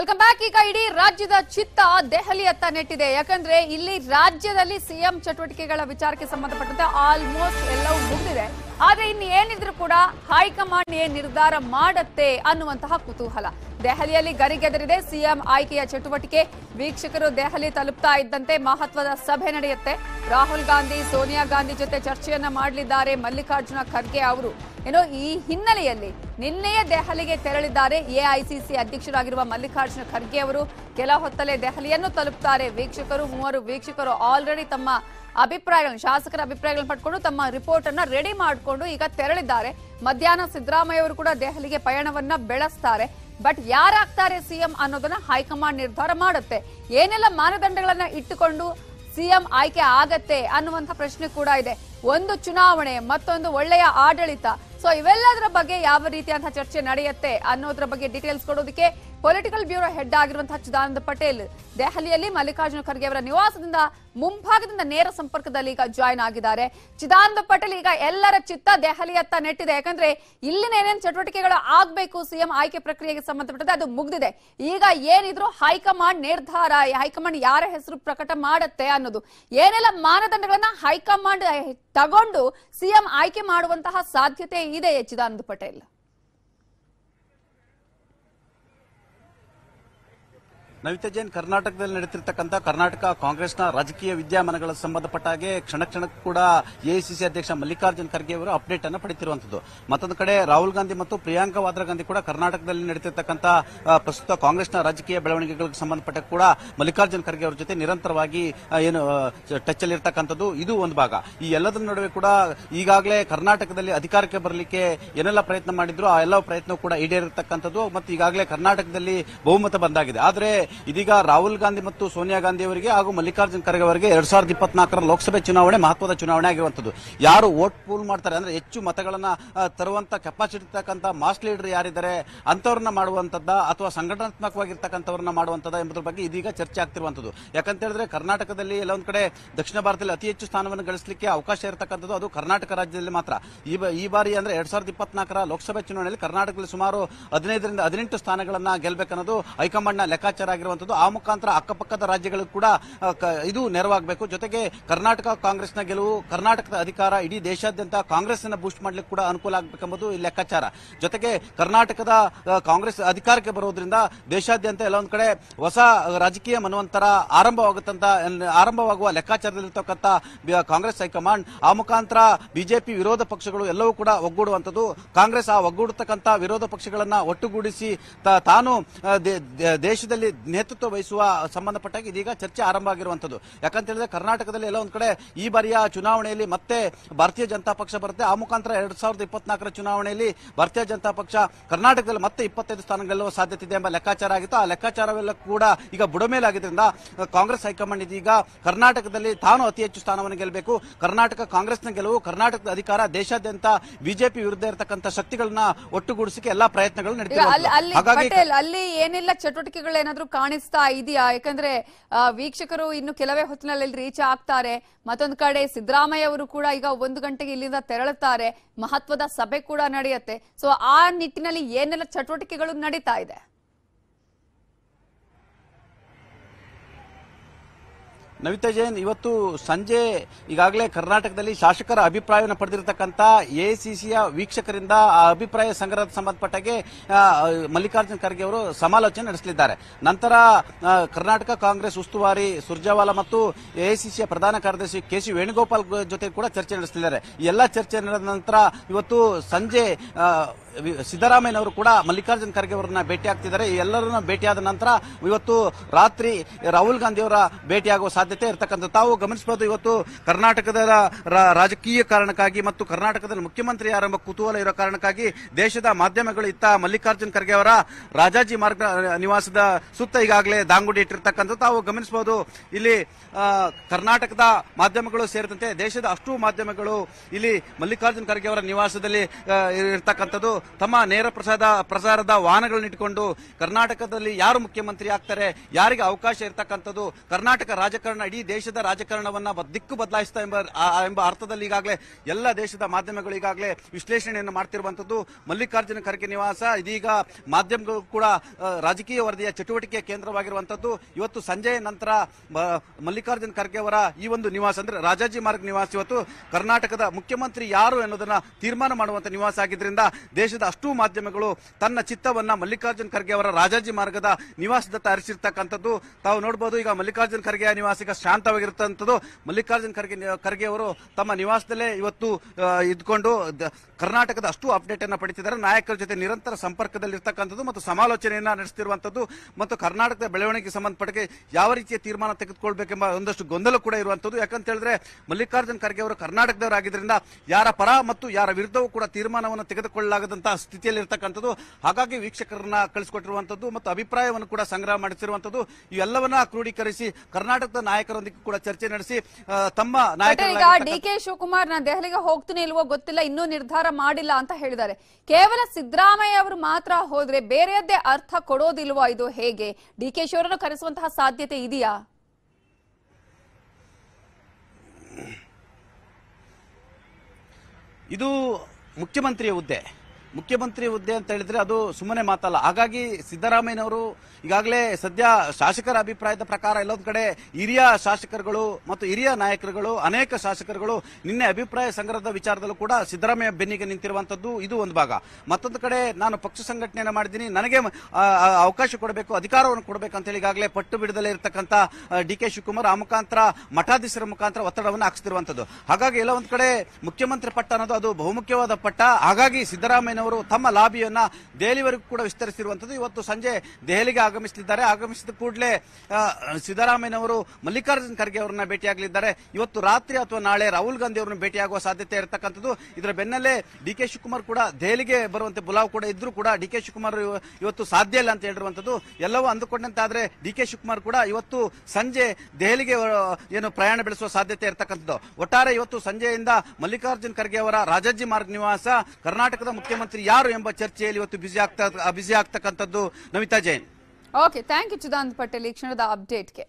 welcome back ಈಗ ಇಡೀ ರಾಜ್ಯದ ಚಿತ್ತ ದೆಹಲಿಯತ್ತ ನೆಟ್ಟಿದೆ ಯಾಕಂದ್ರೆ ಇಲ್ಲಿ ರಾಜ್ಯದಲ್ಲಿ ಸಿಎಂ ಚಟುವಟಿಕೆಗಳ ವಿಚಾರಕ್ಕೆ ಸಂಬಂಧಪಟ್ಟಂತೆ ಆಲ್ಮೋಸ್ಟ್ ಎಲ್ಲವೂ ಮುಗಿದಿದೆ ಆದ್ರೆ ಇನ್ನು ಏನಿದ್ರು ಕೂಡ ಹೈಕಮಾಂಡ್ ಏನ್ ನಿರ್ಧಾರ ಮಾಡತ್ತೆ ಅನ್ನುವಂತಹ ಕುತೂಹಲ ದೆಹಲಿಯಲ್ಲಿ ಗರಿಗೆದರಿದೆ ಸಿಎಂ ಆಯ್ಕೆಯ ಚಟುವಟಿಕೆ ವೀಕ್ಷಕರು ದೆಹಲಿ ತಲುಪ್ತಾ ಇದ್ದಂತೆ ಮಹತ್ವದ ಸಭೆ ನಡೆಯುತ್ತೆ ರಾಹುಲ್ ಗಾಂಧಿ ಸೋನಿಯಾ ಗಾಂಧಿ ಜೊತೆ ಚರ್ಚೆಯನ್ನ ಮಾಡಲಿದ್ದಾರೆ ಮಲ್ಲಿಕಾರ್ಜುನ ಖರ್ಗೆ ಅವರು ಏನೋ ಈ ಹಿನ್ನೆಲೆಯಲ್ಲಿ ನಿನ್ನೆಯೇ ದೆಹಲಿಗೆ ತೆರಳಿದ್ದಾರೆ ಎಐಸಿಸಿ ಅಧ್ಯಕ್ಷರಾಗಿರುವ ಮಲ್ಲಿಕಾರ್ಜುನ ಖರ್ಗೆ ಅವರು ಕೆಲ ಹೊತ್ತಲೇ ದೆಹಲಿಯನ್ನು ತಲುಪ್ತಾರೆ ವೀಕ್ಷಕರು ಮೂವರು ವೀಕ್ಷಕರು ಆಲ್ರೆಡಿ ತಮ್ಮ ಅಭಿಪ್ರಾಯಗಳನ್ನು ಶಾಸಕರ ಅಭಿಪ್ರಾಯಗಳನ್ನು ಪಡ್ಕೊಂಡು ತಮ್ಮ ರಿಪೋರ್ಟ್ ಅನ್ನ ರೆಡಿ ಮಾಡಿಕೊಂಡು ಈಗ ತೆರಳಿದ್ದಾರೆ ಮಧ್ಯಾಹ್ನ ಸಿದ್ದರಾಮಯ್ಯ ಅವರು ಕೂಡ ದೆಹಲಿಗೆ ಪಯಣವನ್ನ ಬೆಳೆಸ್ತಾರೆ ಬಟ್ ಯಾರಾಗ್ತಾರೆ ಸಿಎಂ ಅನ್ನೋದನ್ನ ಹೈಕಮಾಂಡ್ ನಿರ್ಧಾರ ಮಾಡುತ್ತೆ ಏನೆಲ್ಲ ಮಾನದಂಡಗಳನ್ನ ಇಟ್ಟುಕೊಂಡು ಸಿಎಂ ಆಯ್ಕೆ ಆಗತ್ತೆ ಅನ್ನುವಂತ ಪ್ರಶ್ನೆ ಕೂಡ ಇದೆ ಒಂದು ಚುನಾವಣೆ ಮತ್ತೊಂದು ಒಳ್ಳೆಯ ಆಡಳಿತ ಸೊ ಇವೆಲ್ಲದರ ಬಗ್ಗೆ ಯಾವ ರೀತಿಯಾದ ಚರ್ಚೆ ನಡೆಯುತ್ತೆ ಅನ್ನೋದ್ರ ಬಗ್ಗೆ ಡೀಟೇಲ್ಸ್ ಕೊಡೋದಕ್ಕೆ ಪೊಲಿಟಿಕಲ್ ಬ್ಯೂರೋ ಹೆಡ್ ಆಗಿರುವಂತಹ ಚಿದಾನಂದ ಪಟೇಲ್ ದೆಹಲಿಯಲ್ಲಿ ಮಲ್ಲಿಕಾರ್ಜುನ ಖರ್ಗೆ ಅವರ ನಿವಾಸದಿಂದ ಮುಂಭಾಗದಿಂದ ನೇರ ಸಂಪರ್ಕದಲ್ಲಿ ಈಗ ಜಾಯ್ನ್ ಆಗಿದ್ದಾರೆ ಚಿದಾನಂದ ಪಟೇಲ್ ಈಗ ಎಲ್ಲರ ಚಿತ್ತ ದೆಹಲಿಯತ್ತ ನೆಟ್ಟಿದೆ ಯಾಕಂದ್ರೆ ಇಲ್ಲಿನ ಏನೇನು ಚಟುವಟಿಕೆಗಳು ಆಗಬೇಕು ಸಿಎಂ ಆಯ್ಕೆ ಪ್ರಕ್ರಿಯೆಗೆ ಸಂಬಂಧಪಟ್ಟಂತೆ ಅದು ಮುಗ್ದಿದೆ ಈಗ ಏನಿದ್ರು ಹೈಕಮಾಂಡ್ ನಿರ್ಧಾರ ಹೈಕಮಾಂಡ್ ಯಾರ ಹೆಸರು ಪ್ರಕಟ ಮಾಡುತ್ತೆ ಅನ್ನೋದು ಏನೆಲ್ಲ ಮಾನದಂಡಗಳನ್ನ ಹೈಕಮಾಂಡ್ ತಗೊಂಡು ಸಿಎಂ ಆಯ್ಕೆ ಮಾಡುವಂತಹ ಸಾಧ್ಯತೆ ಇದೆ ಚಿದಾನಂದ ಪಟೇಲ್ ನವಿತಾ ಜೈನ್ ಕರ್ನಾಟಕದಲ್ಲಿ ನಡೀತಿರ್ತಕ್ಕಂಥ ಕರ್ನಾಟಕ ಕಾಂಗ್ರೆಸ್ನ ರಾಜಕೀಯ ವಿದ್ಯಮಾನಗಳ ಹಾಗೆ ಕ್ಷಣ ಕ್ಷಣಕ್ಕೂ ಕೂಡ ಎಐಸಿಸಿ ಅಧ್ಯಕ್ಷ ಮಲ್ಲಿಕಾರ್ಜುನ್ ಖರ್ಗೆ ಅವರು ಅಪ್ಡೇಟ್ ಅನ್ನು ಪಡೆಯುತ್ತಿರುವಂತದ್ದು ಮತ್ತೊಂದು ಕಡೆ ರಾಹುಲ್ ಗಾಂಧಿ ಮತ್ತು ಪ್ರಿಯಾಂಕಾ ವಾದ್ರಾ ಗಾಂಧಿ ಕೂಡ ಕರ್ನಾಟಕದಲ್ಲಿ ನಡೀತಿರ್ತಕ್ಕಂಥ ಪ್ರಸ್ತುತ ಕಾಂಗ್ರೆಸ್ನ ರಾಜಕೀಯ ಬೆಳವಣಿಗೆಗಳಿಗೆ ಸಂಬಂಧಪಟ್ಟ ಕೂಡ ಮಲ್ಲಿಕಾರ್ಜುನ್ ಖರ್ಗೆ ಅವರ ಜೊತೆ ನಿರಂತರವಾಗಿ ಏನು ಟಚ್ ಅಲ್ಲಿ ಇರತಕ್ಕಂಥದ್ದು ಇದು ಒಂದು ಭಾಗ ಈ ಎಲ್ಲದರ ನಡುವೆ ಕೂಡ ಈಗಾಗಲೇ ಕರ್ನಾಟಕದಲ್ಲಿ ಅಧಿಕಾರಕ್ಕೆ ಬರಲಿಕ್ಕೆ ಏನೆಲ್ಲ ಪ್ರಯತ್ನ ಮಾಡಿದ್ರು ಆ ಎಲ್ಲ ಪ್ರಯತ್ನ ಕೂಡ ಈಡೇರಿರತಕ್ಕಂಥದ್ದು ಮತ್ತು ಈಗಾಗಲೇ ಕರ್ನಾಟಕದಲ್ಲಿ ಬಹುಮತ ಬಂದಾಗಿದೆ ಆದರೆ ಇದೀಗ ರಾಹುಲ್ ಗಾಂಧಿ ಮತ್ತು ಸೋನಿಯಾ ಗಾಂಧಿ ಅವರಿಗೆ ಹಾಗೂ ಮಲ್ಲಿಕಾರ್ಜುನ್ ಖರ್ಗೆ ಅವರಿಗೆ ಎರಡ್ ಸಾವಿರದ ಇಪ್ಪತ್ನಾಲ್ಕರ ಲೋಕಸಭೆ ಚುನಾವಣೆ ಮಹತ್ವದ ಚುನಾವಣೆ ಆಗಿರುವಂತದ್ದು ಯಾರು ವೋಟ್ ಪೂಲ್ ಮಾಡ್ತಾರೆ ಅಂದ್ರೆ ಹೆಚ್ಚು ಮತಗಳನ್ನ ತರುವಂತ ಕೆಪಾಸಿಟಿ ಇರ್ತಕ್ಕಂಥ ಮಾಸ್ ಲೀಡರ್ ಯಾರಿದ್ದಾರೆ ಅಂತವ್ರನ್ನ ಮಾಡುವಂತದ್ದ ಅಥವಾ ಸಂಘಟನಾತ್ಮಕವಾಗಿರ್ತಕ್ಕಂಥವ್ರನ್ನ ಮಾಡುವಂತದ ಎಂಬುದರ ಬಗ್ಗೆ ಇದೀಗ ಚರ್ಚೆ ಆಗ್ತಿರುವಂತದ್ದು ಯಾಕಂತ ಹೇಳಿದ್ರೆ ಕರ್ನಾಟಕದಲ್ಲಿ ಒಂದ್ ಕಡೆ ದಕ್ಷಿಣ ಭಾರತದಲ್ಲಿ ಅತಿ ಹೆಚ್ಚು ಸ್ಥಾನವನ್ನು ಗಳಿಸಲಿಕ್ಕೆ ಅವಕಾಶ ಇರತಕ್ಕಂಥದ್ದು ಅದು ಕರ್ನಾಟಕ ರಾಜ್ಯದಲ್ಲಿ ಮಾತ್ರ ಈ ಬಾರಿ ಅಂದ್ರೆ ಎರಡ್ ಸಾವಿರದ ಇಪ್ಪತ್ನಾಲ್ಕರ ಲೋಕಸಭೆ ಚುನಾವಣೆಯಲ್ಲಿ ಕರ್ನಾಟಕದಲ್ಲಿ ಸುಮಾರು ಹದಿನೈದರಿಂದ ಹದಿನೆಂಟು ಸ್ಥಾನಗಳನ್ನ ಹೈಕಮಾಂಡ್ ನ ಲೆಕ್ಕಾಚಾರ ಆಗಿರುವಂಥದ್ದು ಆ ಮುಖಾಂತರ ಅಕ್ಕಪಕ್ಕದ ರಾಜ್ಯಗಳು ಕೂಡ ಇದು ನೆರವಾಗಬೇಕು ಜೊತೆಗೆ ಕರ್ನಾಟಕ ಕಾಂಗ್ರೆಸ್ನ ಗೆಲುವು ಕರ್ನಾಟಕದ ಅಧಿಕಾರ ಇಡೀ ದೇಶಾದ್ಯಂತ ಕಾಂಗ್ರೆಸ್ನ ಬೂಸ್ಟ್ ಮಾಡಲಿಕ್ಕೆ ಕೂಡ ಅನುಕೂಲ ಆಗಬೇಕೆಂಬುದು ಲೆಕ್ಕಾಚಾರ ಜೊತೆಗೆ ಕರ್ನಾಟಕದ ಕಾಂಗ್ರೆಸ್ ಅಧಿಕಾರಕ್ಕೆ ಬರೋದ್ರಿಂದ ದೇಶಾದ್ಯಂತ ಎಲ್ಲೊಂದು ಕಡೆ ಹೊಸ ರಾಜಕೀಯ ಮನವಂತರ ಆರಂಭವಾಗುತ್ತಂತ ಆರಂಭವಾಗುವ ಲೆಕ್ಕಾಚಾರದಲ್ಲಿರ್ತಕ್ಕಂಥ ಕಾಂಗ್ರೆಸ್ ಹೈಕಮಾಂಡ್ ಆ ಮುಖಾಂತರ ಬಿಜೆಪಿ ವಿರೋಧ ಪಕ್ಷಗಳು ಎಲ್ಲವೂ ಕೂಡ ಒಗ್ಗೂಡುವಂಥದ್ದು ಕಾಂಗ್ರೆಸ್ ಆ ಒಗ್ಗೂಡತಕ್ಕಂಥ ವಿರೋಧ ಪಕ್ಷಗಳನ್ನು ಒಟ್ಟುಗೂಡಿಸಿ ತಾನು ದೇಶದಲ್ಲಿ ನೇತೃತ್ವ ವಹಿಸುವ ಸಂಬಂಧಪಟ್ಟಾಗಿ ಇದೀಗ ಚರ್ಚೆ ಆರಂಭ ಆಗಿರುವಂಥದ್ದು ಯಾಕಂತ ಹೇಳಿದ್ರೆ ಕರ್ನಾಟಕದಲ್ಲಿ ಎಲ್ಲ ಒಂದ್ ಕಡೆ ಈ ಬಾರಿಯ ಚುನಾವಣೆಯಲ್ಲಿ ಮತ್ತೆ ಭಾರತೀಯ ಜನತಾ ಪಕ್ಷ ಬರುತ್ತೆ ಆ ಮುಖಾಂತರ ಎರಡ್ ಸಾವಿರದ ಇಪ್ಪತ್ನಾಲ್ಕರ ಚುನಾವಣೆಯಲ್ಲಿ ಭಾರತೀಯ ಜನತಾ ಪಕ್ಷ ಕರ್ನಾಟಕದಲ್ಲಿ ಮತ್ತೆ ಇಪ್ಪತ್ತೈದು ಸ್ಥಾನ ಗೆಲ್ಲುವ ಸಾಧ್ಯತೆ ಇದೆ ಎಂಬ ಲೆಕ್ಕಾಚಾರ ಆಗಿತ್ತು ಆ ಲೆಕ್ಕಾಚಾರವೆಲ್ಲ ಕೂಡ ಈಗ ಬುಡಮೇಲಾಗಿದ್ದರಿಂದ ಕಾಂಗ್ರೆಸ್ ಹೈಕಮಾಂಡ್ ಇದೀಗ ಕರ್ನಾಟಕದಲ್ಲಿ ತಾನು ಅತಿ ಹೆಚ್ಚು ಸ್ಥಾನವನ್ನು ಗೆಲ್ಲಬೇಕು ಕರ್ನಾಟಕ ಕಾಂಗ್ರೆಸ್ನ ಗೆಲುವು ಕರ್ನಾಟಕದ ಅಧಿಕಾರ ದೇಶಾದ್ಯಂತ ಬಿಜೆಪಿ ವಿರುದ್ಧ ಇರತಕ್ಕಂಥ ಶಕ್ತಿಗಳನ್ನ ಒಟ್ಟುಗೂಡಿಸಿಕೆ ಎಲ್ಲಾ ಪ್ರಯತ್ನಗಳು ನಡೆದಿದೆ ಹಾಗಾಗಿ ಅಲ್ಲಿ ಏನೆಲ್ಲ ಏನಾದರೂ ಕಾಣಿಸ್ತಾ ಇದೆಯಾ ಯಾಕಂದ್ರೆ ವೀಕ್ಷಕರು ಇನ್ನು ಕೆಲವೇ ಹೊತ್ತಿನಲ್ಲಿ ರೀಚ್ ಆಗ್ತಾರೆ ಮತ್ತೊಂದು ಕಡೆ ಸಿದ್ದರಾಮಯ್ಯ ಅವರು ಕೂಡ ಈಗ ಒಂದು ಗಂಟೆಗೆ ಇಲ್ಲಿಂದ ತೆರಳುತ್ತಾರೆ ಮಹತ್ವದ ಸಭೆ ಕೂಡ ನಡೆಯುತ್ತೆ ಸೊ ಆ ನಿಟ್ಟಿನಲ್ಲಿ ಏನೆಲ್ಲ ಚಟುವಟಿಕೆಗಳು ನಡೀತಾ ಇದೆ ನವಿತಾ ಜೈನ್ ಇವತ್ತು ಸಂಜೆ ಈಗಾಗಲೇ ಕರ್ನಾಟಕದಲ್ಲಿ ಶಾಸಕರ ಅಭಿಪ್ರಾಯವನ್ನು ಪಡೆದಿರತಕ್ಕಂಥ ಎಐಸಿಸಿಯ ವೀಕ್ಷಕರಿಂದ ಆ ಅಭಿಪ್ರಾಯ ಸಂಗ್ರಹದ ಸಂಬಂಧಪಟ್ಟಾಗೆ ಮಲ್ಲಿಕಾರ್ಜುನ್ ಖರ್ಗೆ ಅವರು ಸಮಾಲೋಚನೆ ನಡೆಸಲಿದ್ದಾರೆ ನಂತರ ಕರ್ನಾಟಕ ಕಾಂಗ್ರೆಸ್ ಉಸ್ತುವಾರಿ ಸುರ್ಜಾವಾಲಾ ಮತ್ತು ಎಐಸಿಸಿಯ ಪ್ರಧಾನ ಕಾರ್ಯದರ್ಶಿ ಕೆ ಸಿ ವೇಣುಗೋಪಾಲ್ ಜೊತೆ ಕೂಡ ಚರ್ಚೆ ನಡೆಸಲಿದ್ದಾರೆ ಎಲ್ಲ ಚರ್ಚೆ ನಡೆದ ನಂತರ ಇವತ್ತು ಸಂಜೆ ಸಿದ್ದರಾಮಯ್ಯನವರು ಕೂಡ ಮಲ್ಲಿಕಾರ್ಜುನ ಖರ್ಗೆ ಅವರನ್ನ ಭೇಟಿ ಆಗ್ತಿದ್ದಾರೆ ಎಲ್ಲರನ್ನ ಭೇಟಿಯಾದ ನಂತರ ಇವತ್ತು ರಾತ್ರಿ ರಾಹುಲ್ ಗಾಂಧಿ ಅವರ ಭೇಟಿಯಾಗುವ ಸಾಧ್ಯತೆ ಇರತಕ್ಕಂಥ ತಾವು ಗಮನಿಸಬಹುದು ಇವತ್ತು ಕರ್ನಾಟಕದ ರಾಜಕೀಯ ಕಾರಣಕ್ಕಾಗಿ ಮತ್ತು ಕರ್ನಾಟಕದಲ್ಲಿ ಮುಖ್ಯಮಂತ್ರಿ ಆರಂಭ ಕುತೂಹಲ ಇರೋ ಕಾರಣಕ್ಕಾಗಿ ದೇಶದ ಮಾಧ್ಯಮಗಳು ಇತ್ತ ಮಲ್ಲಿಕಾರ್ಜುನ್ ಖರ್ಗೆ ಅವರ ರಾಜಾಜಿ ಮಾರ್ಗ ನಿವಾಸದ ಸುತ್ತ ಈಗಾಗಲೇ ದಾಂಗುಡಿ ಇಟ್ಟಿರ್ತಕ್ಕಂಥ ತಾವು ಗಮನಿಸಬಹುದು ಇಲ್ಲಿ ಕರ್ನಾಟಕದ ಮಾಧ್ಯಮಗಳು ಸೇರಿದಂತೆ ದೇಶದ ಅಷ್ಟು ಮಾಧ್ಯಮಗಳು ಇಲ್ಲಿ ಮಲ್ಲಿಕಾರ್ಜುನ ಖರ್ಗೆ ಅವರ ನಿವಾಸದಲ್ಲಿ ಇರತಕ್ಕಂಥದ್ದು ತಮ್ಮ ನೇರ ಪ್ರಸಾದ ಪ್ರಸಾರದ ಇಟ್ಟುಕೊಂಡು ಕರ್ನಾಟಕದಲ್ಲಿ ಯಾರು ಮುಖ್ಯಮಂತ್ರಿ ಆಗ್ತಾರೆ ಯಾರಿಗೆ ಅವಕಾಶ ಇರತಕ್ಕಂಥದ್ದು ಕರ್ನಾಟಕ ರಾಜಕಾರಣ ಇಡೀ ದೇಶದ ರಾಜಕಾರಣವನ್ನ ದಿಕ್ಕು ಬದಲಾಯಿಸ್ತಾ ಎಂಬ ಎಂಬ ಅರ್ಥದಲ್ಲಿ ಈಗಾಗಲೇ ಎಲ್ಲ ದೇಶದ ಮಾಧ್ಯಮಗಳು ಈಗಾಗಲೇ ವಿಶ್ಲೇಷಣೆಯನ್ನು ಮಾಡ್ತಿರುವಂಥದ್ದು ಮಲ್ಲಿಕಾರ್ಜುನ ಖರ್ಗೆ ನಿವಾಸ ಇದೀಗ ಮಾಧ್ಯಮಗಳು ಕೂಡ ರಾಜಕೀಯ ವರದಿಯ ಚಟುವಟಿಕೆಯ ಕೇಂದ್ರವಾಗಿರುವಂಥದ್ದು ಇವತ್ತು ಸಂಜೆಯ ನಂತರ ಮಲ್ಲಿಕಾರ್ಜುನ ಖರ್ಗೆ ಅವರ ಈ ಒಂದು ನಿವಾಸ ಅಂದ್ರೆ ರಾಜಾಜಿ ಮಾರ್ಗ ನಿವಾಸ ಇವತ್ತು ಕರ್ನಾಟಕದ ಮುಖ್ಯಮಂತ್ರಿ ಯಾರು ಎನ್ನುವುದನ್ನ ತೀರ್ಮಾನ ಮಾಡುವಂತ ನಿವಾಸ ಆಗಿದ್ದರಿಂದ ದೇಶ ದೇಶದ ಮಾಧ್ಯಮಗಳು ತನ್ನ ಚಿತ್ತವನ್ನ ಮಲ್ಲಿಕಾರ್ಜುನ್ ಖರ್ಗೆ ಅವರ ರಾಜಾಜಿ ಮಾರ್ಗದ ನಿವಾಸದತ್ತ ಹರಿಸಿರ್ತಕ್ಕಂಥದ್ದು ತಾವು ನೋಡಬಹುದು ಈಗ ಮಲ್ಲಿಕಾರ್ಜುನ್ ಖರ್ಗೆಯ ನಿವಾಸಿಗ ಶಾಂತವಾಗಿರ್ತಕ್ಕಂಥದ್ದು ಮಲ್ಲಿಕಾರ್ಜುನ್ ಖರ್ಗೆ ಖರ್ಗೆ ಅವರು ತಮ್ಮ ನಿವಾಸದಲ್ಲೇ ಇವತ್ತು ಇದ್ಕೊಂಡು ಕರ್ನಾಟಕದ ಅಷ್ಟು ಅಪ್ಡೇಟ್ ಅನ್ನು ಪಡಿತಿದ್ದಾರೆ ನಾಯಕರ ಜೊತೆ ನಿರಂತರ ಸಂಪರ್ಕದಲ್ಲಿರ್ತಕ್ಕಂಥದ್ದು ಮತ್ತು ಸಮಾಲೋಚನೆಯನ್ನ ನಡೆಸುತ್ತಿರುವಂತದ್ದು ಮತ್ತು ಕರ್ನಾಟಕದ ಬೆಳವಣಿಗೆ ಸಂಬಂಧಪಟ್ಟಕ್ಕೆ ಯಾವ ರೀತಿಯ ತೀರ್ಮಾನ ತೆಗೆದುಕೊಳ್ಬೇಕೆಂಬ ಒಂದಷ್ಟು ಗೊಂದಲ ಕೂಡ ಇರುವಂತದ್ದು ಯಾಕಂತ ಹೇಳಿದ್ರೆ ಮಲ್ಲಿಕಾರ್ಜುನ್ ಖರ್ಗೆ ಅವರು ಕರ್ನಾಟಕದವರಾಗಿದ್ದರಿಂದ ಯಾರ ಪರ ಮತ್ತು ಯಾರ ವಿರುದ್ಧವೂ ಕೂಡ ತೀರ್ಮಾನವನ್ನು ತೆಗೆದುಕೊಳ್ಳಲಾಗದ ಸ್ಥಿತಿಯಲ್ಲಿ ಸ್ಥಿತಿಯಲ್ಲಿರ್ತಕ್ಕಂಥದ್ದು ಹಾಗಾಗಿ ವೀಕ್ಷಕರನ್ನ ಕಳಿಸಿಕೊಟ್ಟಿರುವಂಥದ್ದು ಮತ್ತು ಅಭಿಪ್ರಾಯವನ್ನು ಕೂಡ ಸಂಗ್ರಹ ಮಾಡಿಸಿರುವಂಥದ್ದು ಇವೆಲ್ಲವನ್ನ ಕ್ರೋಢೀಕರಿಸಿ ಕರ್ನಾಟಕದ ನಾಯಕರೊಂದಿಗೆ ಕೂಡ ಚರ್ಚೆ ನಡೆಸಿ ತಮ್ಮ ಈಗ ಡಿ ಕೆ ಶಿವಕುಮಾರ್ ನಾನು ದೆಹಲಿಗೆ ಹೋಗ್ತೀನಿ ಇಲ್ವೋ ಗೊತ್ತಿಲ್ಲ ಇನ್ನೂ ನಿರ್ಧಾರ ಮಾಡಿಲ್ಲ ಅಂತ ಹೇಳಿದ್ದಾರೆ ಕೇವಲ ಸಿದ್ದರಾಮಯ್ಯ ಅವರು ಮಾತ್ರ ಹೋದ್ರೆ ಬೇರೆಯದ್ದೇ ಅರ್ಥ ಕೊಡೋದಿಲ್ವಾ ಇದು ಹೇಗೆ ಡಿ ಕೆ ಶಿವರನ್ನು ಕರೆಸುವಂತಹ ಸಾಧ್ಯತೆ ಇದೆಯಾ ಇದು ಮುಖ್ಯಮಂತ್ರಿಯ ಹುದ್ದೆ ಮುಖ್ಯಮಂತ್ರಿ ಹುದ್ದೆ ಅಂತ ಹೇಳಿದ್ರೆ ಅದು ಸುಮ್ಮನೆ ಮಾತಲ್ಲ ಹಾಗಾಗಿ ಸಿದ್ದರಾಮಯ್ಯನವರು ಈಗಾಗಲೇ ಸದ್ಯ ಶಾಸಕರ ಅಭಿಪ್ರಾಯದ ಪ್ರಕಾರ ಎಲ್ಲೊಂದು ಕಡೆ ಹಿರಿಯ ಶಾಸಕರುಗಳು ಮತ್ತು ಹಿರಿಯ ನಾಯಕರುಗಳು ಅನೇಕ ಶಾಸಕರುಗಳು ನಿನ್ನೆ ಅಭಿಪ್ರಾಯ ಸಂಗ್ರಹದ ವಿಚಾರದಲ್ಲೂ ಕೂಡ ಸಿದ್ದರಾಮಯ್ಯ ಬೆನ್ನಿಗೆ ನಿಂತಿರುವಂತದ್ದು ಇದು ಒಂದು ಭಾಗ ಮತ್ತೊಂದು ಕಡೆ ನಾನು ಪಕ್ಷ ಸಂಘಟನೆಯನ್ನು ಮಾಡಿದ್ದೀನಿ ನನಗೆ ಅವಕಾಶ ಕೊಡಬೇಕು ಅಧಿಕಾರವನ್ನು ಕೊಡಬೇಕು ಅಂತ ಹೇಳಿ ಈಗಾಗಲೇ ಪಟ್ಟು ಬಿಡದಲ್ಲೇ ಇರತಕ್ಕಂಥ ಡಿ ಕೆ ಶಿವಕುಮಾರ್ ಆ ಮುಖಾಂತರ ಮಠಾಧೀಶರ ಮುಖಾಂತರ ಒತ್ತಡವನ್ನು ಹಾಕಿಸ್ತಿರುವಂತದ್ದು ಹಾಗಾಗಿ ಎಲ್ಲ ಒಂದು ಕಡೆ ಮುಖ್ಯಮಂತ್ರಿ ಪಟ್ಟ ಅನ್ನೋದು ಅದು ಬಹುಮುಖ್ಯವಾದ ಪಟ್ಟ ಹಾಗಾಗಿ ಸಿದ್ದರಾಮಯ್ಯ ಅವರು ತಮ್ಮ ಲಾಬಿಯನ್ನ ದೆಹಲಿವರೆಗೂ ಕೂಡ ವಿಸ್ತರಿಸಿರುವಂತದ್ದು ಇವತ್ತು ಸಂಜೆ ದೆಹಲಿಗೆ ಆಗಮಿಸಲಿದ್ದಾರೆ ಆಗಮಿಸಿದ ಕೂಡಲೇ ಸಿದ್ದರಾಮಯ್ಯನವರು ಮಲ್ಲಿಕಾರ್ಜುನ್ ಖರ್ಗೆ ಅವರನ್ನ ಭೇಟಿಯಾಗಲಿದ್ದಾರೆ ಇವತ್ತು ರಾತ್ರಿ ಅಥವಾ ನಾಳೆ ರಾಹುಲ್ ಗಾಂಧಿ ಅವರನ್ನು ಭೇಟಿಯಾಗುವ ಸಾಧ್ಯತೆ ಇರತಕ್ಕಂಥದ್ದು ಇದರ ಬೆನ್ನಲ್ಲೇ ಡಿ ಕೆ ಶಿವಕುಮಾರ್ ಕೂಡ ದೆಹಲಿಗೆ ಬರುವಂತೆ ಬುಲಾವ್ ಕೂಡ ಇದ್ರೂ ಕೂಡ ಡಿ ಕೆ ಶಿವಕುಮಾರ್ ಇವತ್ತು ಸಾಧ್ಯ ಇಲ್ಲ ಅಂತ ಹೇಳಿರುವಂತದ್ದು ಎಲ್ಲವೂ ಅಂದುಕೊಂಡಂತಾದ್ರೆ ಡಿ ಕೆ ಶಿವಕುಮಾರ್ ಕೂಡ ಇವತ್ತು ಸಂಜೆ ದೆಹಲಿಗೆ ಏನು ಪ್ರಯಾಣ ಬೆಳೆಸುವ ಸಾಧ್ಯತೆ ಇರತಕ್ಕಂಥದ್ದು ಒಟ್ಟಾರೆ ಇವತ್ತು ಸಂಜೆಯಿಂದ ಮಲ್ಲಿಕಾರ್ಜುನ್ ಖರ್ಗೆ ಅವರ ರಾಜಾಜಿ ಮಾರ್ಗ ನಿವಾಸ ಕರ್ನಾಟಕದ ಮುಖ್ಯಮಂತ್ರಿ ಯಾರು ಎಂಬ ಚರ್ಚೆಯಲ್ಲಿ ಇವತ್ತು ಬ್ಯುಸಿ ಆಗ್ತಾ ಬ್ಯುಸಿ ಆಗ್ತಕ್ಕಂಥದ್ದು Namita Jain okay thank you Chidanand Patel ಈ ಕ್ಷಣದ ಅಪ್ಡೇಟ್ಗೆ